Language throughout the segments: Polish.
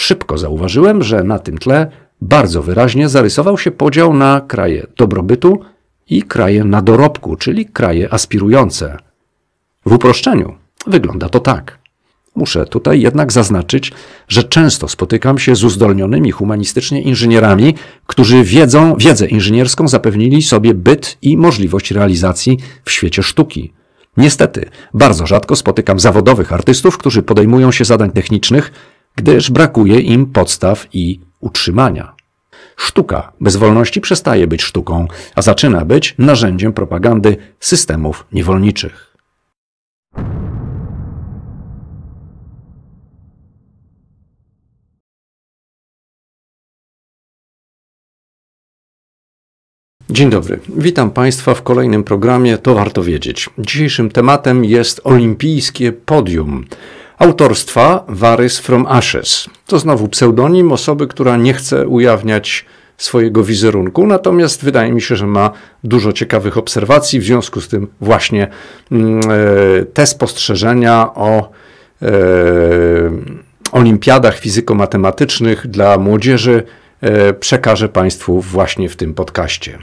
Szybko zauważyłem, że na tym tle bardzo wyraźnie zarysował się podział na kraje dobrobytu i kraje na dorobku, czyli kraje aspirujące. W uproszczeniu wygląda to tak. Muszę tutaj jednak zaznaczyć, że często spotykam się z uzdolnionymi humanistycznie inżynierami, którzy wiedzą, wiedzę inżynierską zapewnili sobie byt i możliwość realizacji w świecie sztuki. Niestety, bardzo rzadko spotykam zawodowych artystów, którzy podejmują się zadań technicznych, gdyż brakuje im podstaw i utrzymania. Sztuka bez wolności przestaje być sztuką, a zaczyna być narzędziem propagandy systemów niewolniczych. Dzień dobry, witam Państwa w kolejnym programie To Warto Wiedzieć. Dzisiejszym tematem jest olimpijskie podium autorstwa Varys from Ashes. To znowu pseudonim osoby, która nie chce ujawniać swojego wizerunku, natomiast wydaje mi się, że ma dużo ciekawych obserwacji, w związku z tym właśnie mm, e, te spostrzeżenia o e, olimpiadach fizyko-matematycznych dla młodzieży e, przekażę Państwu właśnie w tym podcaście.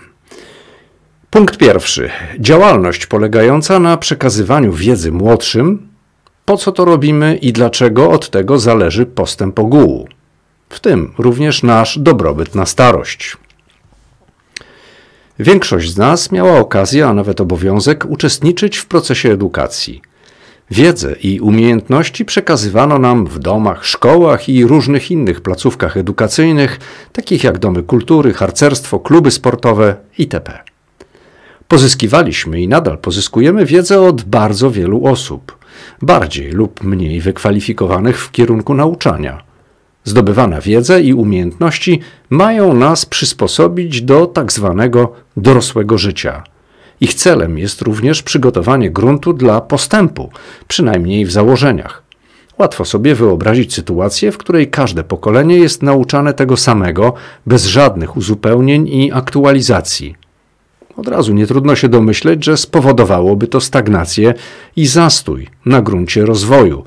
Punkt pierwszy. Działalność polegająca na przekazywaniu wiedzy młodszym po co to robimy i dlaczego od tego zależy postęp ogółu, w tym również nasz dobrobyt na starość. Większość z nas miała okazję, a nawet obowiązek uczestniczyć w procesie edukacji. Wiedzę i umiejętności przekazywano nam w domach, szkołach i różnych innych placówkach edukacyjnych, takich jak domy kultury, harcerstwo, kluby sportowe itp. Pozyskiwaliśmy i nadal pozyskujemy wiedzę od bardzo wielu osób – bardziej lub mniej wykwalifikowanych w kierunku nauczania. Zdobywana wiedza i umiejętności mają nas przysposobić do tak zwanego dorosłego życia. Ich celem jest również przygotowanie gruntu dla postępu, przynajmniej w założeniach. Łatwo sobie wyobrazić sytuację, w której każde pokolenie jest nauczane tego samego, bez żadnych uzupełnień i aktualizacji. Od razu nie trudno się domyśleć, że spowodowałoby to stagnację i zastój na gruncie rozwoju,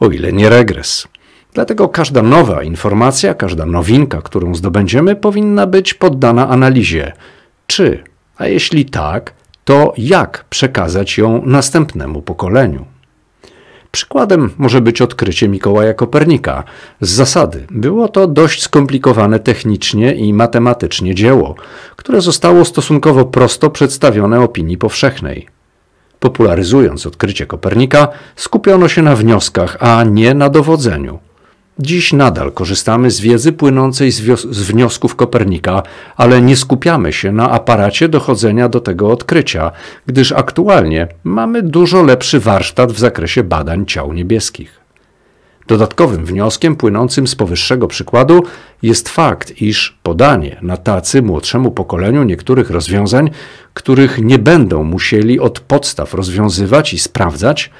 o ile nie regres. Dlatego każda nowa informacja, każda nowinka, którą zdobędziemy, powinna być poddana analizie. Czy, a jeśli tak, to jak przekazać ją następnemu pokoleniu? Przykładem może być odkrycie Mikołaja Kopernika. Z zasady było to dość skomplikowane technicznie i matematycznie dzieło, które zostało stosunkowo prosto przedstawione opinii powszechnej. Popularyzując odkrycie Kopernika, skupiono się na wnioskach, a nie na dowodzeniu. Dziś nadal korzystamy z wiedzy płynącej z, z, wniosków Kopernika, ale nie skupiamy się na aparacie dochodzenia do tego odkrycia, gdyż aktualnie mamy dużo lepszy warsztat w zakresie badań ciał niebieskich. Dodatkowym wnioskiem płynącym z powyższego przykładu jest fakt, iż podanie na tacy młodszemu pokoleniu niektórych rozwiązań, których nie będą musieli od podstaw rozwiązywać i sprawdzać,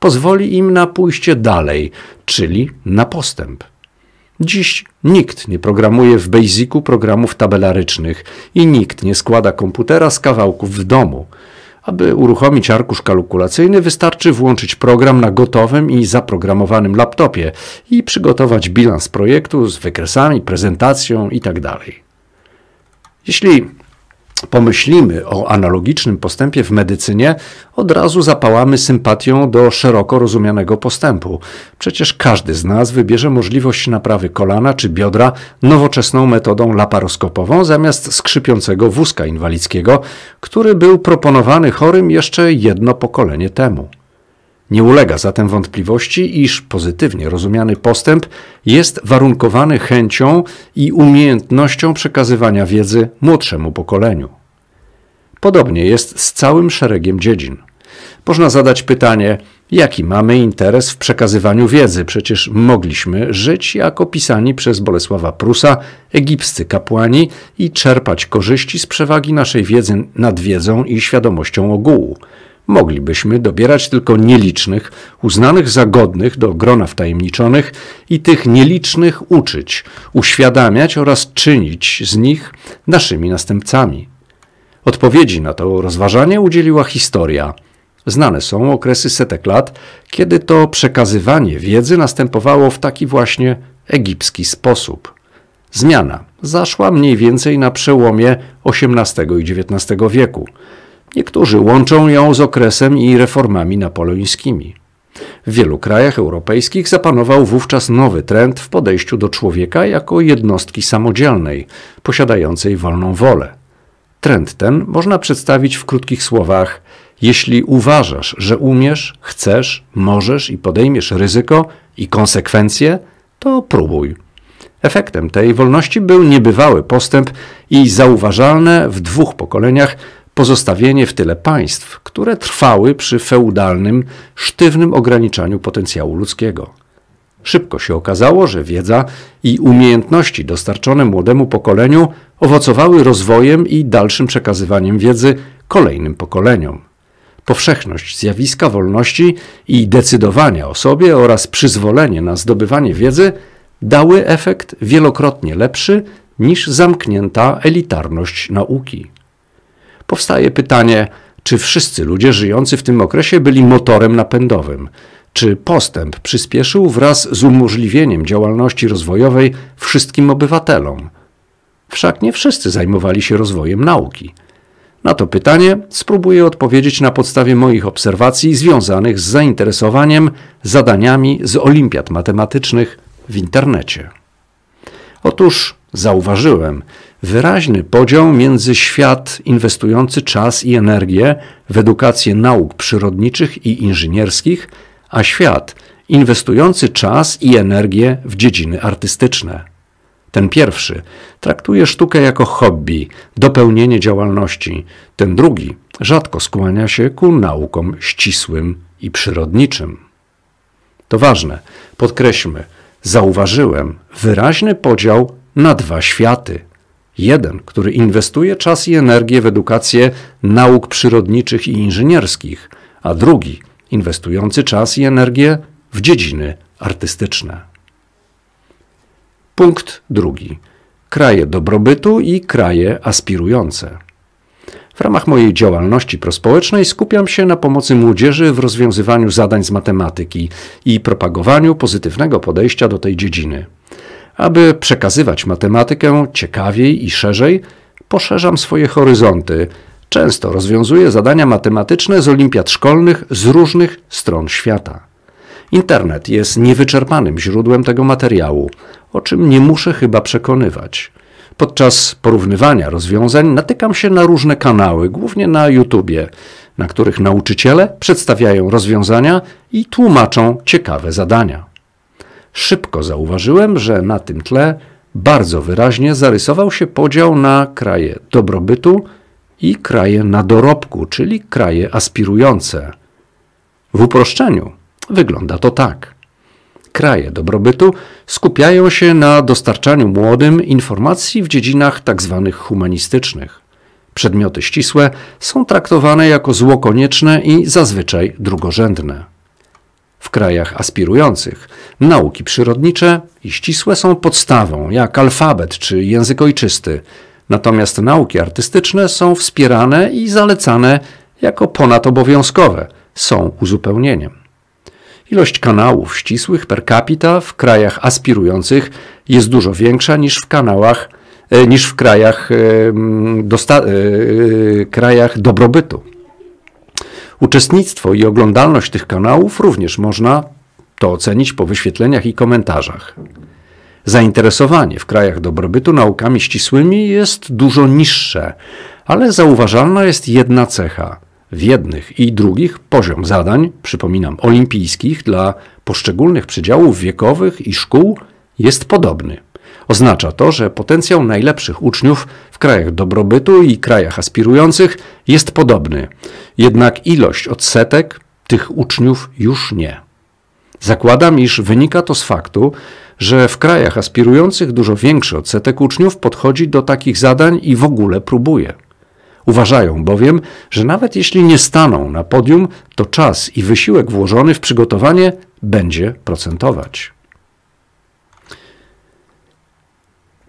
pozwoli im na pójście dalej, czyli na postęp. Dziś nikt nie programuje w Basicu programów tabelarycznych i nikt nie składa komputera z kawałków w domu. Aby uruchomić arkusz kalkulacyjny, wystarczy włączyć program na gotowym i zaprogramowanym laptopie i przygotować bilans projektu z wykresami, prezentacją itd. Tak Jeśli pomyślimy o analogicznym postępie w medycynie, od razu zapałamy sympatią do szeroko rozumianego postępu. Przecież każdy z nas wybierze możliwość naprawy kolana czy biodra nowoczesną metodą laparoskopową zamiast skrzypiącego wózka inwalidzkiego, który był proponowany chorym jeszcze jedno pokolenie temu. Nie ulega zatem wątpliwości, iż pozytywnie rozumiany postęp jest warunkowany chęcią i umiejętnością przekazywania wiedzy młodszemu pokoleniu. Podobnie jest z całym szeregiem dziedzin. Można zadać pytanie, jaki mamy interes w przekazywaniu wiedzy? Przecież mogliśmy żyć jako pisani przez Bolesława Prusa egipscy kapłani i czerpać korzyści z przewagi naszej wiedzy nad wiedzą i świadomością ogółu moglibyśmy dobierać tylko nielicznych, uznanych za godnych do grona wtajemniczonych i tych nielicznych uczyć, uświadamiać oraz czynić z nich naszymi następcami. Odpowiedzi na to rozważanie udzieliła historia. Znane są okresy setek lat, kiedy to przekazywanie wiedzy następowało w taki właśnie egipski sposób. Zmiana zaszła mniej więcej na przełomie XVIII i XIX wieku. Niektórzy łączą ją z okresem i reformami napoleońskimi. W wielu krajach europejskich zapanował wówczas nowy trend w podejściu do człowieka jako jednostki samodzielnej, posiadającej wolną wolę. Trend ten można przedstawić w krótkich słowach: jeśli uważasz, że umiesz, chcesz, możesz i podejmiesz ryzyko i konsekwencje, to próbuj. Efektem tej wolności był niebywały postęp i zauważalne w dwóch pokoleniach pozostawienie w tyle państw, które trwały przy feudalnym, sztywnym ograniczaniu potencjału ludzkiego. Szybko się okazało, że wiedza i umiejętności dostarczone młodemu pokoleniu owocowały rozwojem i dalszym przekazywaniem wiedzy kolejnym pokoleniom. Powszechność zjawiska wolności i decydowania o sobie oraz przyzwolenie na zdobywanie wiedzy dały efekt wielokrotnie lepszy niż zamknięta elitarność nauki powstaje pytanie, czy wszyscy ludzie żyjący w tym okresie byli motorem napędowym? Czy postęp przyspieszył wraz z umożliwieniem działalności rozwojowej wszystkim obywatelom? Wszak nie wszyscy zajmowali się rozwojem nauki. Na to pytanie spróbuję odpowiedzieć na podstawie moich obserwacji związanych z zainteresowaniem zadaniami z olimpiad matematycznych w internecie. Otóż zauważyłem, wyraźny podział między świat inwestujący czas i energię w edukację nauk przyrodniczych i inżynierskich, a świat inwestujący czas i energię w dziedziny artystyczne. Ten pierwszy traktuje sztukę jako hobby, dopełnienie działalności, ten drugi rzadko skłania się ku naukom ścisłym i przyrodniczym. To ważne, podkreślmy, zauważyłem wyraźny podział na dwa światy. Jeden, który inwestuje czas i energię w edukację nauk przyrodniczych i inżynierskich, a drugi, inwestujący czas i energię w dziedziny artystyczne. Punkt drugi. Kraje dobrobytu i kraje aspirujące. W ramach mojej działalności prospołecznej skupiam się na pomocy młodzieży w rozwiązywaniu zadań z matematyki i propagowaniu pozytywnego podejścia do tej dziedziny. Aby przekazywać matematykę ciekawiej i szerzej, poszerzam swoje horyzonty. Często rozwiązuję zadania matematyczne z olimpiad szkolnych z różnych stron świata. Internet jest niewyczerpanym źródłem tego materiału, o czym nie muszę chyba przekonywać. Podczas porównywania rozwiązań natykam się na różne kanały, głównie na YouTube, na których nauczyciele przedstawiają rozwiązania i tłumaczą ciekawe zadania. Szybko zauważyłem, że na tym tle bardzo wyraźnie zarysował się podział na kraje dobrobytu i kraje na dorobku, czyli kraje aspirujące. W uproszczeniu wygląda to tak. Kraje dobrobytu skupiają się na dostarczaniu młodym informacji w dziedzinach tzw. Tak humanistycznych. Przedmioty ścisłe są traktowane jako zło konieczne i zazwyczaj drugorzędne. W krajach aspirujących nauki przyrodnicze i ścisłe są podstawą, jak alfabet czy język ojczysty, natomiast nauki artystyczne są wspierane i zalecane jako ponadobowiązkowe, są uzupełnieniem. Ilość kanałów ścisłych per capita w krajach aspirujących jest dużo większa niż w kanałach e, niż w krajach, e, e, krajach dobrobytu. Uczestnictwo i oglądalność tych kanałów również można to ocenić po wyświetleniach i komentarzach. Zainteresowanie w krajach dobrobytu naukami ścisłymi jest dużo niższe, ale zauważalna jest jedna cecha. W jednych i drugich poziom zadań, przypominam, olimpijskich dla poszczególnych przedziałów wiekowych i szkół jest podobny. Oznacza to, że potencjał najlepszych uczniów w krajach dobrobytu i krajach aspirujących jest podobny, jednak ilość odsetek tych uczniów już nie. Zakładam, iż wynika to z faktu, że w krajach aspirujących dużo większy odsetek uczniów podchodzi do takich zadań i w ogóle próbuje. Uważają bowiem, że nawet jeśli nie staną na podium, to czas i wysiłek włożony w przygotowanie będzie procentować.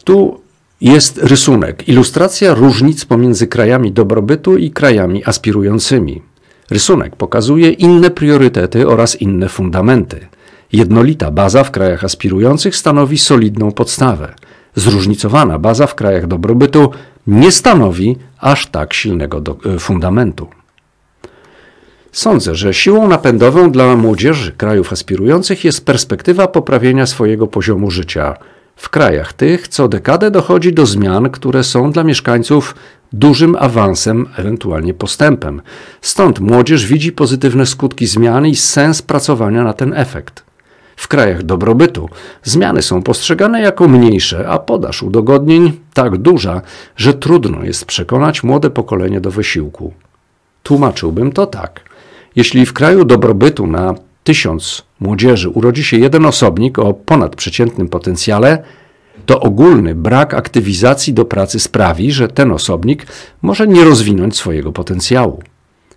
tu jest rysunek, ilustracja różnic pomiędzy krajami dobrobytu i krajami aspirującymi. Rysunek pokazuje inne priorytety oraz inne fundamenty. Jednolita baza w krajach aspirujących stanowi solidną podstawę. Zróżnicowana baza w krajach dobrobytu nie stanowi aż tak silnego do, e, fundamentu. Sądzę, że siłą napędową dla młodzieży krajów aspirujących jest perspektywa poprawienia swojego poziomu życia w krajach tych co dekadę dochodzi do zmian, które są dla mieszkańców dużym awansem, ewentualnie postępem. Stąd młodzież widzi pozytywne skutki zmian i sens pracowania na ten efekt. W krajach dobrobytu zmiany są postrzegane jako mniejsze, a podaż udogodnień tak duża, że trudno jest przekonać młode pokolenie do wysiłku. Tłumaczyłbym to tak. Jeśli w kraju dobrobytu na tysiąc młodzieży urodzi się jeden osobnik o ponadprzeciętnym potencjale, to ogólny brak aktywizacji do pracy sprawi, że ten osobnik może nie rozwinąć swojego potencjału.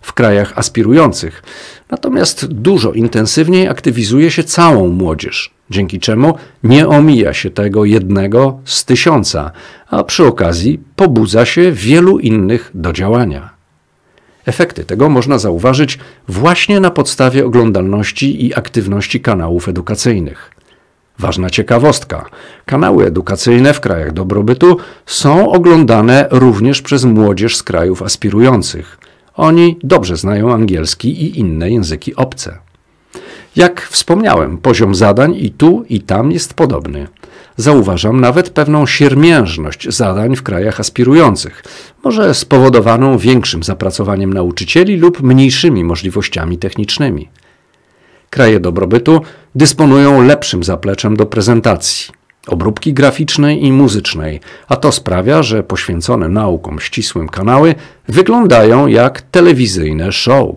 W krajach aspirujących natomiast dużo intensywniej aktywizuje się całą młodzież, dzięki czemu nie omija się tego jednego z tysiąca, a przy okazji pobudza się wielu innych do działania. Efekty tego można zauważyć właśnie na podstawie oglądalności i aktywności kanałów edukacyjnych. Ważna ciekawostka. Kanały edukacyjne w krajach dobrobytu są oglądane również przez młodzież z krajów aspirujących. Oni dobrze znają angielski i inne języki obce. Jak wspomniałem, poziom zadań i tu, i tam jest podobny. Zauważam nawet pewną siermiężność zadań w krajach aspirujących, może spowodowaną większym zapracowaniem nauczycieli lub mniejszymi możliwościami technicznymi. Kraje dobrobytu dysponują lepszym zapleczem do prezentacji, obróbki graficznej i muzycznej, a to sprawia, że poświęcone naukom ścisłym kanały wyglądają jak telewizyjne show.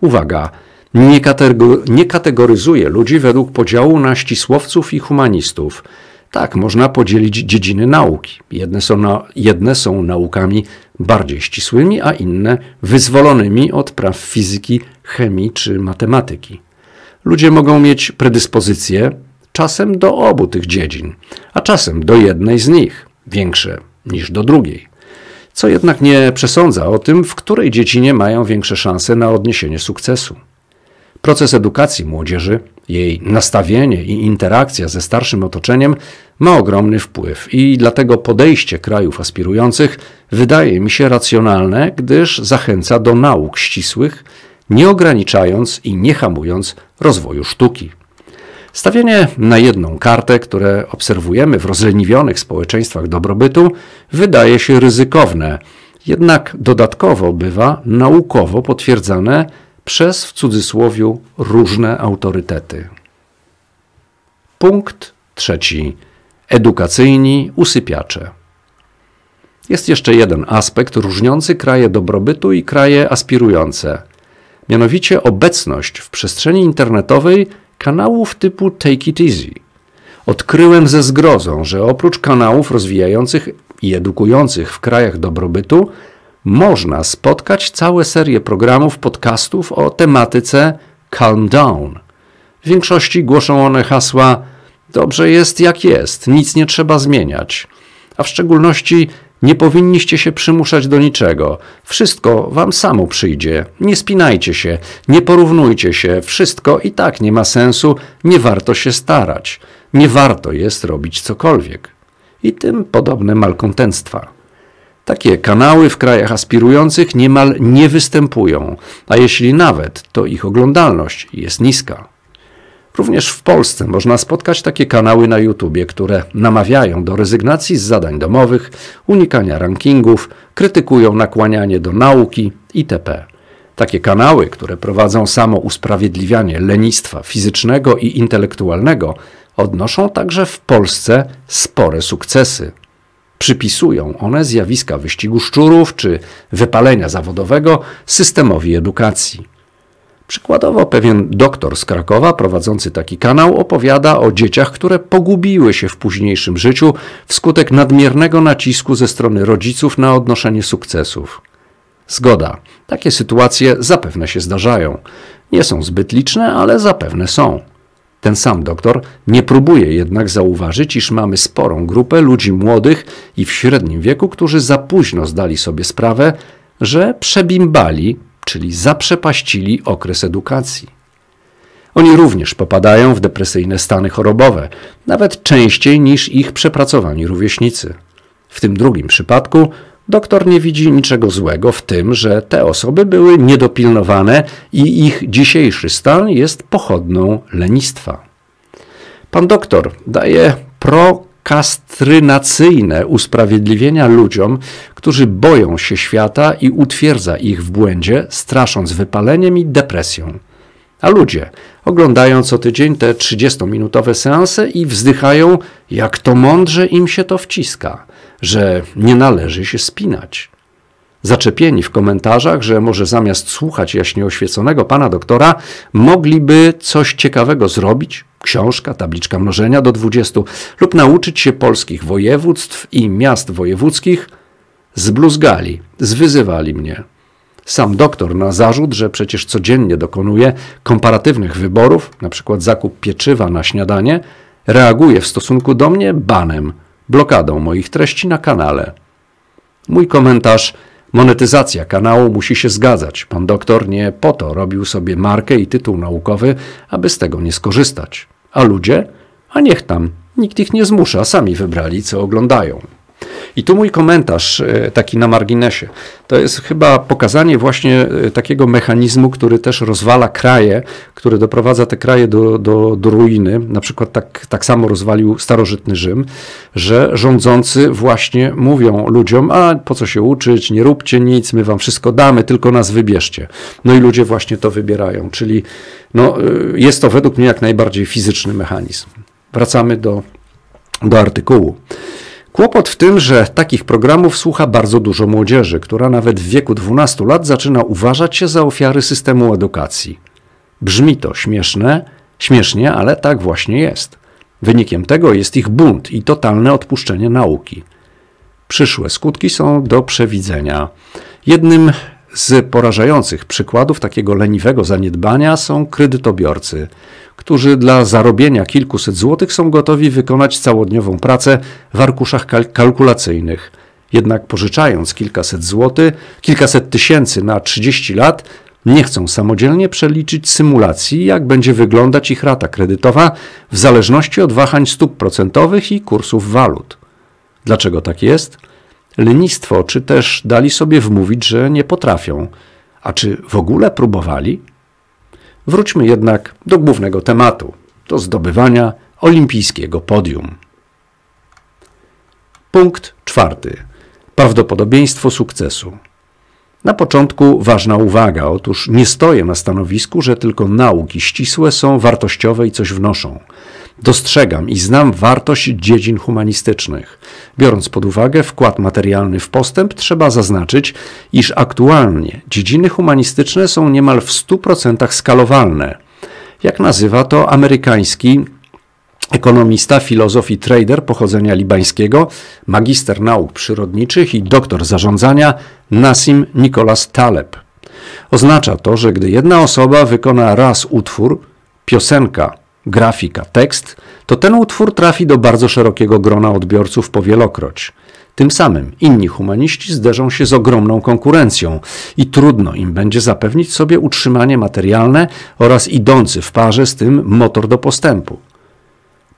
Uwaga! nie, kategor nie kategoryzuje ludzi według podziału na ścisłowców i humanistów. Tak, można podzielić dziedziny nauki. Jedne są, na, jedne są naukami bardziej ścisłymi, a inne wyzwolonymi od praw fizyki, chemii czy matematyki. Ludzie mogą mieć predyspozycje czasem do obu tych dziedzin, a czasem do jednej z nich, większe niż do drugiej. Co jednak nie przesądza o tym, w której dziedzinie mają większe szanse na odniesienie sukcesu. Proces edukacji młodzieży, jej nastawienie i interakcja ze starszym otoczeniem ma ogromny wpływ i dlatego podejście krajów aspirujących wydaje mi się racjonalne, gdyż zachęca do nauk ścisłych, nie ograniczając i nie hamując rozwoju sztuki. Stawienie na jedną kartę, które obserwujemy w rozleniwionych społeczeństwach dobrobytu, wydaje się ryzykowne, jednak dodatkowo bywa naukowo potwierdzane, przez w cudzysłowie różne autorytety. Punkt trzeci. Edukacyjni usypiacze. Jest jeszcze jeden aspekt różniący kraje dobrobytu i kraje aspirujące, mianowicie obecność w przestrzeni internetowej kanałów typu Take It Easy. Odkryłem ze zgrozą, że oprócz kanałów rozwijających i edukujących w krajach dobrobytu, można spotkać całe serię programów, podcastów o tematyce Calm Down. W większości głoszą one hasła Dobrze jest jak jest, nic nie trzeba zmieniać. A w szczególności nie powinniście się przymuszać do niczego. Wszystko wam samo przyjdzie. Nie spinajcie się, nie porównujcie się. Wszystko i tak nie ma sensu. Nie warto się starać. Nie warto jest robić cokolwiek. I tym podobne malkontenstwa. Takie kanały w krajach aspirujących niemal nie występują, a jeśli nawet, to ich oglądalność jest niska. Również w Polsce można spotkać takie kanały na YouTube, które namawiają do rezygnacji z zadań domowych, unikania rankingów, krytykują nakłanianie do nauki itp. Takie kanały, które prowadzą samo usprawiedliwianie lenistwa fizycznego i intelektualnego, odnoszą także w Polsce spore sukcesy przypisują one zjawiska wyścigu szczurów czy wypalenia zawodowego systemowi edukacji. Przykładowo pewien doktor z Krakowa prowadzący taki kanał opowiada o dzieciach, które pogubiły się w późniejszym życiu wskutek nadmiernego nacisku ze strony rodziców na odnoszenie sukcesów. Zgoda, takie sytuacje zapewne się zdarzają. Nie są zbyt liczne, ale zapewne są. Ten sam doktor nie próbuje jednak zauważyć, iż mamy sporą grupę ludzi młodych i w średnim wieku, którzy za późno zdali sobie sprawę, że przebimbali, czyli zaprzepaścili okres edukacji. Oni również popadają w depresyjne stany chorobowe, nawet częściej niż ich przepracowani rówieśnicy. W tym drugim przypadku Doktor nie widzi niczego złego w tym, że te osoby były niedopilnowane i ich dzisiejszy stan jest pochodną lenistwa. Pan doktor daje prokastrynacyjne usprawiedliwienia ludziom, którzy boją się świata i utwierdza ich w błędzie, strasząc wypaleniem i depresją. A ludzie oglądają co tydzień te 30-minutowe seanse i wzdychają, jak to mądrze im się to wciska – że nie należy się spinać. Zaczepieni w komentarzach, że może zamiast słuchać jaśnie oświeconego pana doktora, mogliby coś ciekawego zrobić, książka, tabliczka mnożenia do 20, lub nauczyć się polskich województw i miast wojewódzkich, zbluzgali, zwyzywali mnie. Sam doktor na zarzut, że przecież codziennie dokonuje komparatywnych wyborów, np. zakup pieczywa na śniadanie, reaguje w stosunku do mnie banem blokadą moich treści na kanale. Mój komentarz Monetyzacja kanału musi się zgadzać. Pan doktor nie po to robił sobie markę i tytuł naukowy, aby z tego nie skorzystać. A ludzie? A niech tam. Nikt ich nie zmusza, sami wybrali, co oglądają. I tu mój komentarz, e, taki na marginesie. To jest chyba pokazanie właśnie e, takiego mechanizmu, który też rozwala kraje, który doprowadza te kraje do, do, do ruiny. Na przykład tak, tak samo rozwalił starożytny Rzym, że rządzący właśnie mówią ludziom, a po co się uczyć, nie róbcie nic, my wam wszystko damy, tylko nas wybierzcie. No i ludzie właśnie to wybierają, czyli no, e, jest to według mnie jak najbardziej fizyczny mechanizm. Wracamy do, do artykułu. Kłopot w tym, że takich programów słucha bardzo dużo młodzieży, która nawet w wieku 12 lat zaczyna uważać się za ofiary systemu edukacji. Brzmi to śmieszne, śmiesznie, ale tak właśnie jest. Wynikiem tego jest ich bunt i totalne odpuszczenie nauki. Przyszłe skutki są do przewidzenia. Jednym z porażających przykładów takiego leniwego zaniedbania są kredytobiorcy – którzy dla zarobienia kilkuset złotych są gotowi wykonać całodniową pracę w arkuszach kalk kalkulacyjnych. Jednak pożyczając kilkaset złotych, kilkaset tysięcy na 30 lat, nie chcą samodzielnie przeliczyć symulacji, jak będzie wyglądać ich rata kredytowa w zależności od wahań stóp procentowych i kursów walut. Dlaczego tak jest? Lenistwo, czy też dali sobie wmówić, że nie potrafią? A czy w ogóle próbowali? Wróćmy jednak do głównego tematu, do zdobywania olimpijskiego podium. Punkt czwarty. Prawdopodobieństwo sukcesu. Na początku ważna uwaga. Otóż nie stoję na stanowisku, że tylko nauki ścisłe są wartościowe i coś wnoszą. Dostrzegam i znam wartość dziedzin humanistycznych. Biorąc pod uwagę wkład materialny w postęp, trzeba zaznaczyć, iż aktualnie dziedziny humanistyczne są niemal w 100% skalowalne. Jak nazywa to amerykański ekonomista, filozof i trader pochodzenia libańskiego, magister nauk przyrodniczych i doktor zarządzania Nassim Nicholas Taleb. Oznacza to, że gdy jedna osoba wykona raz utwór, piosenka, grafika, tekst, to ten utwór trafi do bardzo szerokiego grona odbiorców powielokroć. Tym samym inni humaniści zderzą się z ogromną konkurencją i trudno im będzie zapewnić sobie utrzymanie materialne oraz idący w parze z tym motor do postępu.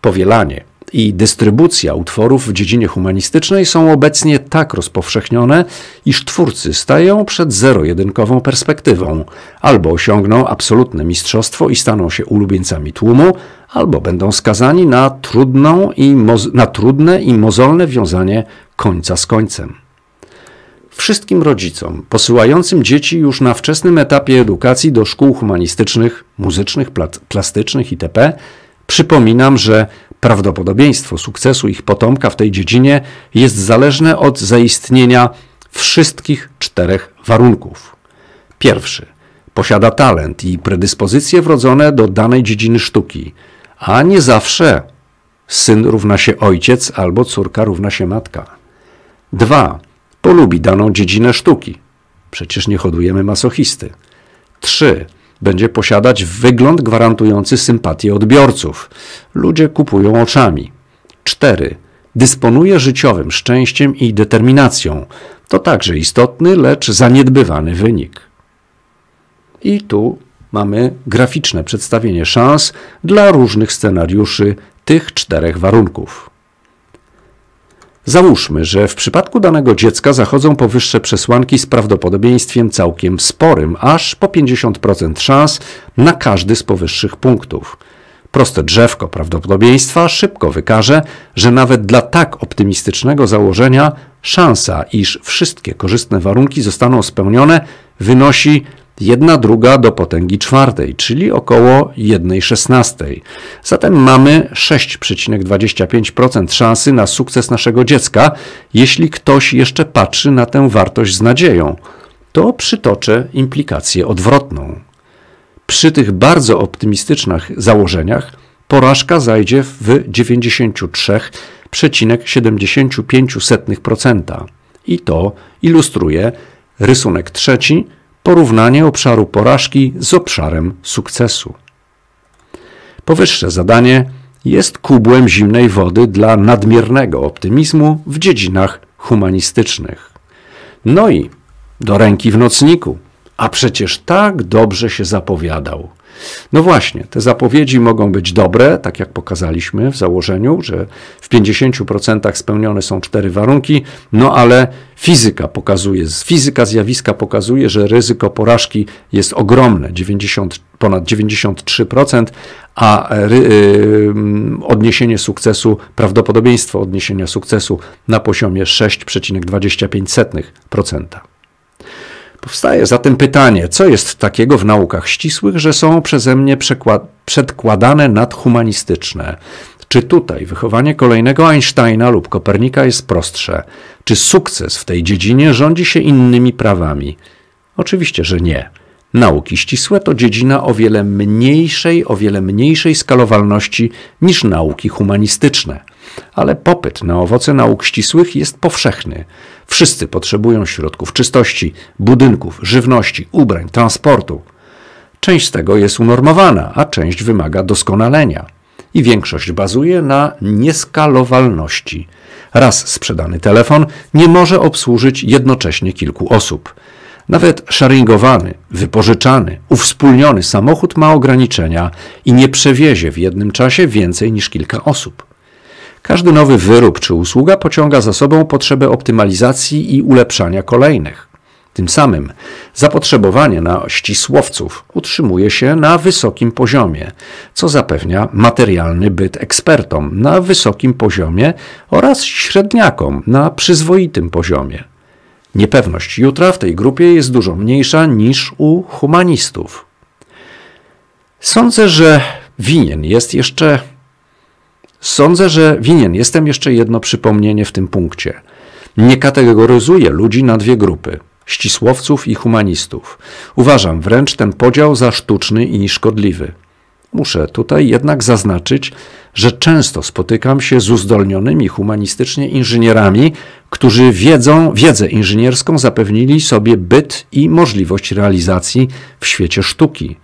Powielanie i dystrybucja utworów w dziedzinie humanistycznej są obecnie tak rozpowszechnione, iż twórcy stają przed zero-jedynkową perspektywą. Albo osiągną absolutne mistrzostwo i staną się ulubieńcami tłumu, albo będą skazani na, trudną i na trudne i mozolne wiązanie końca z końcem. Wszystkim rodzicom posyłającym dzieci już na wczesnym etapie edukacji do szkół humanistycznych, muzycznych, plastycznych itp. Przypominam, że Prawdopodobieństwo sukcesu ich potomka w tej dziedzinie jest zależne od zaistnienia wszystkich czterech warunków. Pierwszy posiada talent i predyspozycje wrodzone do danej dziedziny sztuki, a nie zawsze syn równa się ojciec albo córka równa się matka. Dwa Polubi daną dziedzinę sztuki. Przecież nie hodujemy masochisty. Trzy będzie posiadać wygląd gwarantujący sympatię odbiorców. Ludzie kupują oczami. 4. Dysponuje życiowym szczęściem i determinacją. To także istotny, lecz zaniedbywany wynik. I tu mamy graficzne przedstawienie szans dla różnych scenariuszy tych czterech warunków. Załóżmy, że w przypadku danego dziecka zachodzą powyższe przesłanki z prawdopodobieństwem całkiem sporym, aż po 50% szans na każdy z powyższych punktów. Proste drzewko prawdopodobieństwa szybko wykaże, że nawet dla tak optymistycznego założenia szansa, iż wszystkie korzystne warunki zostaną spełnione, wynosi jedna druga do potęgi czwartej, czyli około 1,16. Zatem mamy 6,25% szansy na sukces naszego dziecka, jeśli ktoś jeszcze patrzy na tę wartość z nadzieją. To przytoczę implikację odwrotną. Przy tych bardzo optymistycznych założeniach porażka zajdzie w 93,75%. I to ilustruje rysunek trzeci, porównanie obszaru porażki z obszarem sukcesu. Powyższe zadanie jest kubłem zimnej wody dla nadmiernego optymizmu w dziedzinach humanistycznych. No i do ręki w nocniku, a przecież tak dobrze się zapowiadał. No właśnie, te zapowiedzi mogą być dobre, tak jak pokazaliśmy w założeniu, że w 50% spełnione są cztery warunki, no ale fizyka pokazuje, fizyka zjawiska pokazuje, że ryzyko porażki jest ogromne, 90, ponad 93%, a e, ry, y, mm, odniesienie sukcesu, prawdopodobieństwo odniesienia sukcesu na poziomie 6,25%. Powstaje zatem pytanie, co jest takiego w naukach ścisłych, że są przeze mnie przedkładane nadhumanistyczne? Czy tutaj wychowanie kolejnego Einsteina lub Kopernika jest prostsze? Czy sukces w tej dziedzinie rządzi się innymi prawami? Oczywiście, że nie. Nauki ścisłe to dziedzina o wiele mniejszej, o wiele mniejszej skalowalności niż nauki humanistyczne ale popyt na owoce nauk ścisłych jest powszechny. Wszyscy potrzebują środków czystości, budynków, żywności, ubrań, transportu. Część z tego jest unormowana, a część wymaga doskonalenia. I większość bazuje na nieskalowalności. Raz sprzedany telefon nie może obsłużyć jednocześnie kilku osób. Nawet sharingowany, wypożyczany, uwspólniony samochód ma ograniczenia i nie przewiezie w jednym czasie więcej niż kilka osób. Każdy nowy wyrób czy usługa pociąga za sobą potrzebę optymalizacji i ulepszania kolejnych. Tym samym zapotrzebowanie na ścisłowców utrzymuje się na wysokim poziomie, co zapewnia materialny byt ekspertom na wysokim poziomie oraz średniakom na przyzwoitym poziomie. Niepewność jutra w tej grupie jest dużo mniejsza niż u humanistów. Sądzę, że winien jest jeszcze Sądzę, że winien jestem jeszcze jedno przypomnienie w tym punkcie. Nie kategoryzuję ludzi na dwie grupy ścisłowców i humanistów. Uważam wręcz ten podział za sztuczny i szkodliwy. Muszę tutaj jednak zaznaczyć, że często spotykam się z uzdolnionymi humanistycznie inżynierami, którzy wiedzą, wiedzę inżynierską zapewnili sobie byt i możliwość realizacji w świecie sztuki.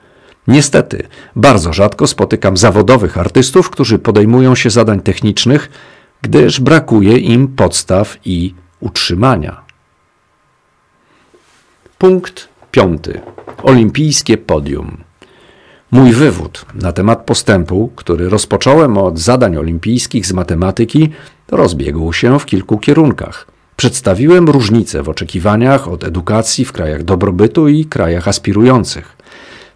Niestety, bardzo rzadko spotykam zawodowych artystów, którzy podejmują się zadań technicznych, gdyż brakuje im podstaw i utrzymania. Punkt piąty. Olimpijskie podium. Mój wywód na temat postępu, który rozpocząłem od zadań olimpijskich z matematyki, rozbiegł się w kilku kierunkach. Przedstawiłem różnice w oczekiwaniach od edukacji w krajach dobrobytu i krajach aspirujących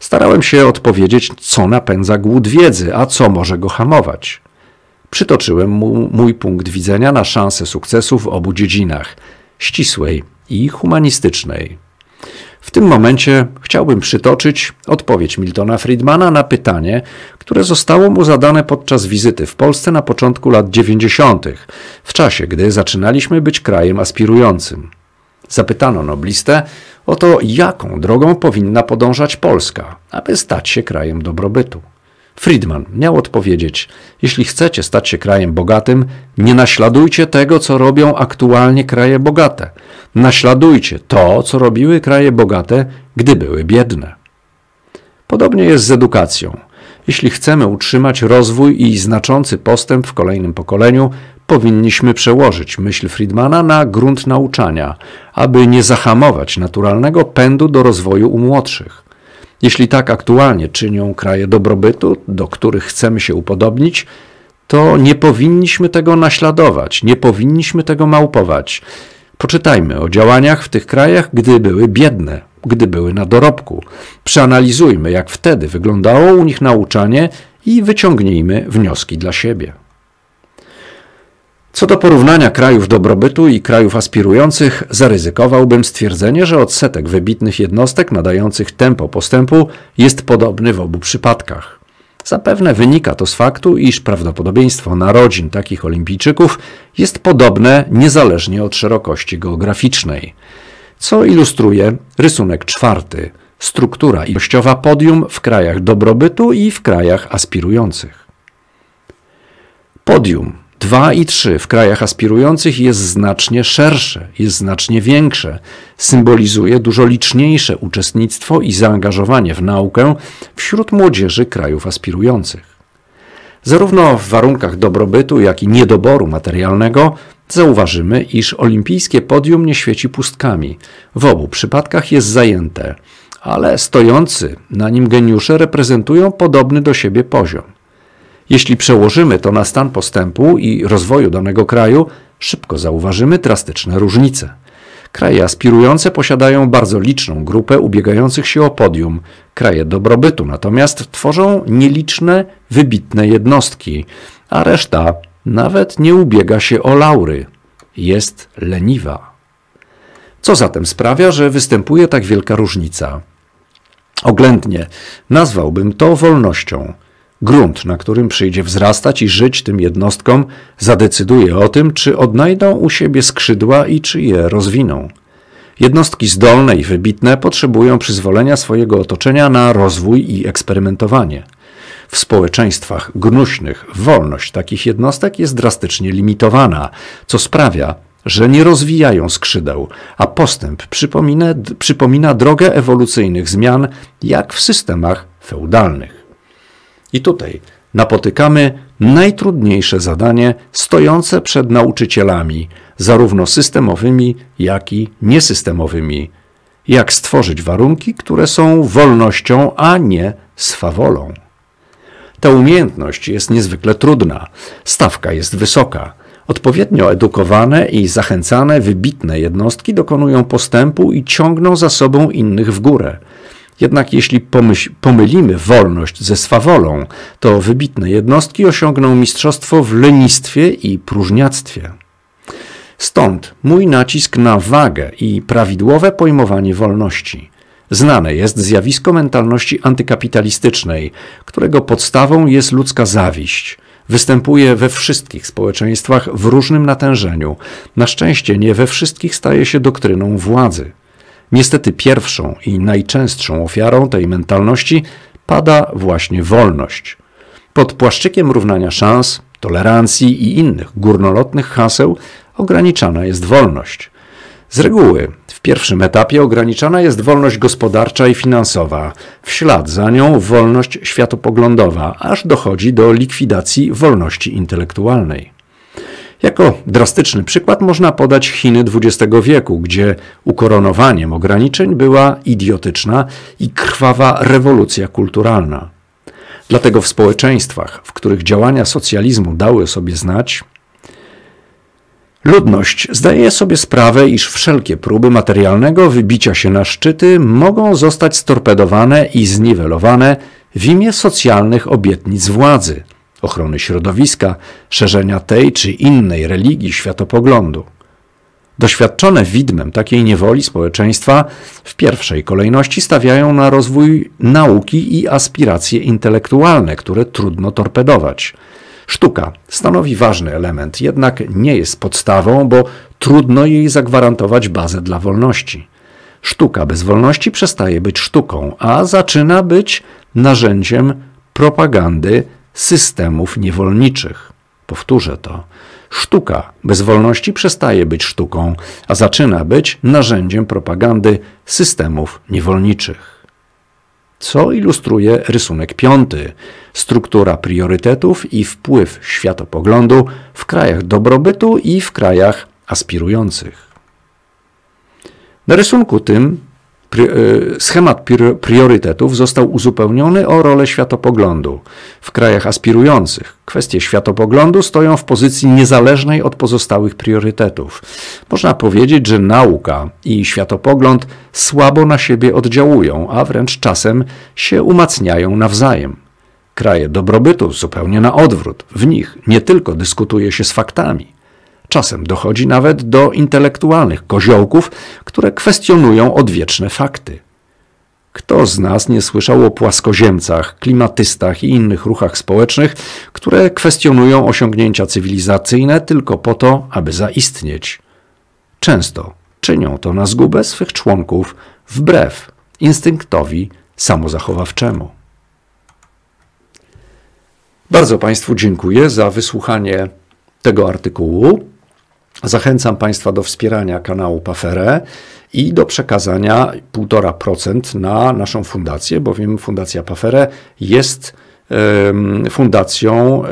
starałem się odpowiedzieć, co napędza głód wiedzy, a co może go hamować. Przytoczyłem mu mój punkt widzenia na szanse sukcesu w obu dziedzinach ścisłej i humanistycznej. W tym momencie chciałbym przytoczyć odpowiedź Miltona Friedmana na pytanie, które zostało mu zadane podczas wizyty w Polsce na początku lat 90., w czasie gdy zaczynaliśmy być krajem aspirującym. Zapytano noblistę, Oto jaką drogą powinna podążać Polska, aby stać się krajem dobrobytu. Friedman miał odpowiedzieć: Jeśli chcecie stać się krajem bogatym, nie naśladujcie tego, co robią aktualnie kraje bogate. Naśladujcie to, co robiły kraje bogate, gdy były biedne. Podobnie jest z edukacją. Jeśli chcemy utrzymać rozwój i znaczący postęp w kolejnym pokoleniu, powinniśmy przełożyć myśl Friedmana na grunt nauczania, aby nie zahamować naturalnego pędu do rozwoju u młodszych. Jeśli tak aktualnie czynią kraje dobrobytu, do których chcemy się upodobnić, to nie powinniśmy tego naśladować, nie powinniśmy tego małpować. Poczytajmy o działaniach w tych krajach, gdy były biedne, gdy były na dorobku. Przeanalizujmy, jak wtedy wyglądało u nich nauczanie i wyciągnijmy wnioski dla siebie. Co do porównania krajów dobrobytu i krajów aspirujących, zaryzykowałbym stwierdzenie, że odsetek wybitnych jednostek nadających tempo postępu jest podobny w obu przypadkach. Zapewne wynika to z faktu, iż prawdopodobieństwo narodzin takich olimpijczyków jest podobne niezależnie od szerokości geograficznej, co ilustruje rysunek czwarty struktura ilościowa podium w krajach dobrobytu i w krajach aspirujących. Podium 2 i 3 w krajach aspirujących jest znacznie szersze, jest znacznie większe, symbolizuje dużo liczniejsze uczestnictwo i zaangażowanie w naukę wśród młodzieży krajów aspirujących. Zarówno w warunkach dobrobytu, jak i niedoboru materialnego zauważymy, iż olimpijskie podium nie świeci pustkami. W obu przypadkach jest zajęte, ale stojący na nim geniusze reprezentują podobny do siebie poziom. Jeśli przełożymy to na stan postępu i rozwoju danego kraju, szybko zauważymy drastyczne różnice. Kraje aspirujące posiadają bardzo liczną grupę ubiegających się o podium. Kraje dobrobytu natomiast tworzą nieliczne, wybitne jednostki, a reszta nawet nie ubiega się o laury. Jest leniwa. Co zatem sprawia, że występuje tak wielka różnica? Oględnie nazwałbym to wolnością. Grunt, na którym przyjdzie wzrastać i żyć tym jednostkom, zadecyduje o tym, czy odnajdą u siebie skrzydła i czy je rozwiną. Jednostki zdolne i wybitne potrzebują przyzwolenia swojego otoczenia na rozwój i eksperymentowanie. W społeczeństwach gnuśnych wolność takich jednostek jest drastycznie limitowana, co sprawia, że nie rozwijają skrzydeł, a postęp przypomina, przypomina drogę ewolucyjnych zmian, jak w systemach feudalnych. I tutaj napotykamy najtrudniejsze zadanie stojące przed nauczycielami, zarówno systemowymi, jak i niesystemowymi. Jak stworzyć warunki, które są wolnością, a nie swawolą. Ta umiejętność jest niezwykle trudna, stawka jest wysoka. Odpowiednio edukowane i zachęcane wybitne jednostki dokonują postępu i ciągną za sobą innych w górę – jednak jeśli pomylimy wolność ze swawolą, to wybitne jednostki osiągną mistrzostwo w lenistwie i próżniactwie. Stąd mój nacisk na wagę i prawidłowe pojmowanie wolności. Znane jest zjawisko mentalności antykapitalistycznej, którego podstawą jest ludzka zawiść. Występuje we wszystkich społeczeństwach w różnym natężeniu. Na szczęście nie we wszystkich staje się doktryną władzy. Niestety pierwszą i najczęstszą ofiarą tej mentalności pada właśnie wolność. Pod płaszczykiem równania szans, tolerancji i innych górnolotnych haseł ograniczana jest wolność. Z reguły w pierwszym etapie ograniczana jest wolność gospodarcza i finansowa, w ślad za nią wolność światopoglądowa, aż dochodzi do likwidacji wolności intelektualnej. Jako drastyczny przykład można podać Chiny XX wieku, gdzie ukoronowaniem ograniczeń była idiotyczna i krwawa rewolucja kulturalna. Dlatego w społeczeństwach, w których działania socjalizmu dały sobie znać, Ludność zdaje sobie sprawę, iż wszelkie próby materialnego wybicia się na szczyty mogą zostać storpedowane i zniwelowane w imię socjalnych obietnic władzy ochrony środowiska, szerzenia tej czy innej religii, światopoglądu. Doświadczone widmem takiej niewoli społeczeństwa w pierwszej kolejności stawiają na rozwój nauki i aspiracje intelektualne, które trudno torpedować. Sztuka stanowi ważny element, jednak nie jest podstawą, bo trudno jej zagwarantować bazę dla wolności. Sztuka bez wolności przestaje być sztuką, a zaczyna być narzędziem propagandy systemów niewolniczych. Powtórzę to. Sztuka bez wolności przestaje być sztuką, a zaczyna być narzędziem propagandy systemów niewolniczych. Co ilustruje rysunek piąty: struktura priorytetów i wpływ światopoglądu w krajach dobrobytu i w krajach aspirujących. Na rysunku tym E, schemat priorytetów został uzupełniony o rolę światopoglądu. W krajach aspirujących kwestie światopoglądu stoją w pozycji niezależnej od pozostałych priorytetów. Można powiedzieć, że nauka i światopogląd słabo na siebie oddziałują, a wręcz czasem się umacniają nawzajem. Kraje dobrobytu zupełnie na odwrót. W nich nie tylko dyskutuje się z faktami, Czasem dochodzi nawet do intelektualnych koziołków, które kwestionują odwieczne fakty. Kto z nas nie słyszał o płaskoziemcach, klimatystach i innych ruchach społecznych, które kwestionują osiągnięcia cywilizacyjne tylko po to, aby zaistnieć? Często czynią to na zgubę swych członków wbrew instynktowi samozachowawczemu. Bardzo Państwu dziękuję za wysłuchanie tego artykułu. Zachęcam Państwa do wspierania kanału Paferę i do przekazania 1,5% na naszą fundację, bowiem Fundacja Paferę jest fundacją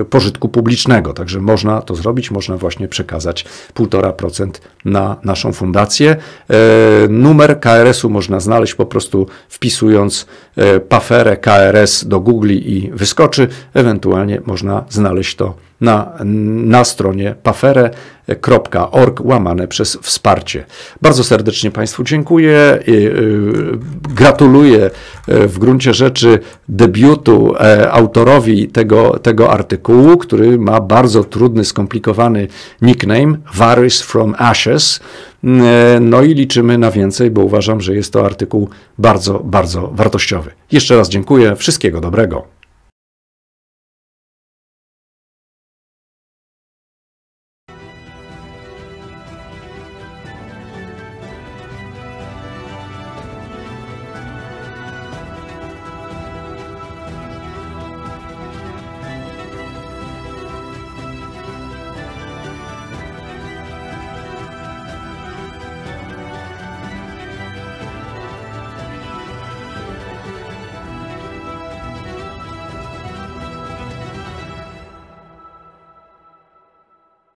e, pożytku publicznego. Także można to zrobić, można właśnie przekazać 1,5% na naszą fundację. E, numer KRS-u można znaleźć po prostu wpisując e, paferę KRS do Google i wyskoczy. Ewentualnie można znaleźć to na, na stronie pafere.org łamane przez wsparcie. Bardzo serdecznie Państwu dziękuję. Y, gratuluję y, w gruncie rzeczy debiutu e, autorowi tego, tego artykułu, który ma bardzo trudny, skomplikowany nickname Varys from Ashes. E, no i liczymy na więcej, bo uważam, że jest to artykuł bardzo, bardzo wartościowy. Jeszcze raz dziękuję. Wszystkiego dobrego.